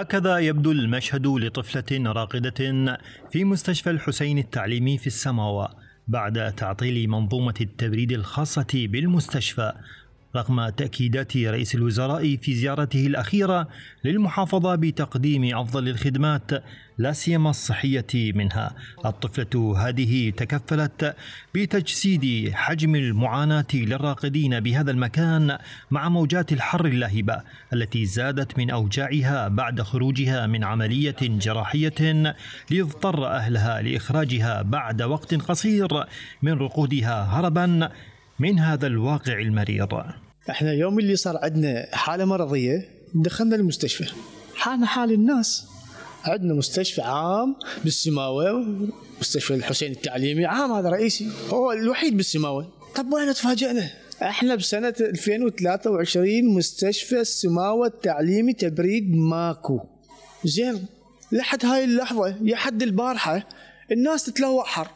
هكذا يبدو المشهد لطفلة راقدة في مستشفى الحسين التعليمي في السماوة بعد تعطيل منظومة التبريد الخاصة بالمستشفى رغم تأكيدات رئيس الوزراء في زيارته الأخيرة للمحافظة بتقديم أفضل الخدمات لا سيما الصحية منها. الطفلة هذه تكفلت بتجسيد حجم المعاناة للراقدين بهذا المكان مع موجات الحر اللاهبة التي زادت من أوجاعها بعد خروجها من عملية جراحية ليضطر أهلها لإخراجها بعد وقت قصير من رقودها هربا من هذا الواقع المرير احنا يوم اللي صار عندنا حاله مرضيه دخلنا المستشفى حالنا حال الناس عندنا مستشفى عام بالسماوه مستشفى الحسين التعليمي عام هذا رئيسي هو الوحيد بالسماوه طب وين تفاجئنا احنا بسنه 2023 مستشفى السماوه التعليمي تبريد ماكو زين لحد هاي اللحظه يا حد البارحه الناس تتلوح حر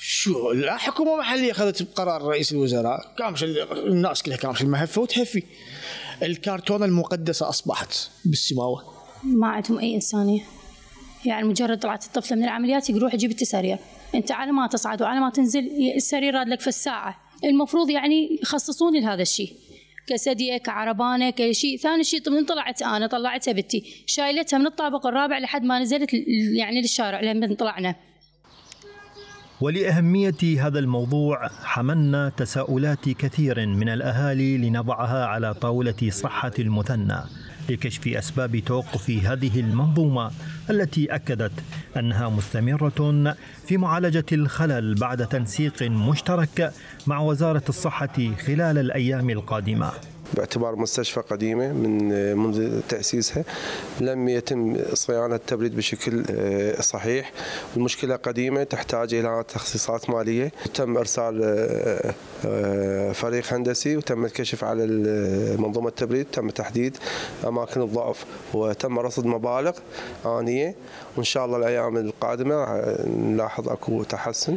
شو الحكومه المحليه اخذت بقرار رئيس الوزراء كامش الناس كلها كامش المهفه وتهفي الكرتونه المقدسه اصبحت بالسماوه ما عندهم اي انسانيه يعني مجرد طلعت الطفله من العمليات يقول روح جيب التسارير انت على ما تصعد وعلى ما تنزل السرير راد لك في الساعه المفروض يعني يخصصون لهذا الشيء كسديه كعربانه كشيء ثاني شيء من طلعت انا طلعتها بنتي شايلتها من الطابق الرابع لحد ما نزلت يعني للشارع لما طلعنا ولأهمية هذا الموضوع حملنا تساؤلات كثير من الأهالي لنضعها على طاولة صحة المثنى لكشف أسباب توقف هذه المنظومة التي أكدت أنها مستمرة في معالجة الخلل بعد تنسيق مشترك مع وزارة الصحة خلال الأيام القادمة باعتبار مستشفى قديمة من منذ تأسيسها لم يتم صيانة التبريد بشكل آه، صحيح المشكلة قديمة تحتاج إلى تخصيصات مالية تم إرسال آه، آه، فريق هندسي وتم الكشف على منظومة التبريد تم تحديد أماكن الضعف وتم رصد مبالغ آنية وإن شاء الله الأيام القادمة نلاحظ أكو تحسن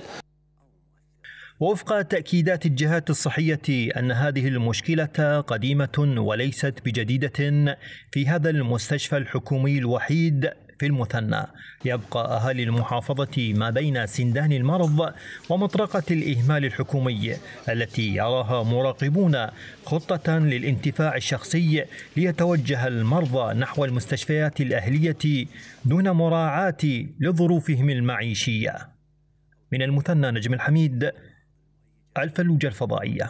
وفق تأكيدات الجهات الصحية أن هذه المشكلة قديمة وليست بجديدة في هذا المستشفى الحكومي الوحيد في المثنى يبقى أهالي المحافظة ما بين سندان المرض ومطرقة الإهمال الحكومي التي يراها مراقبون خطة للانتفاع الشخصي ليتوجه المرضى نحو المستشفيات الأهلية دون مراعاة لظروفهم المعيشية من المثنى نجم الحميد الفلوجة الفضائية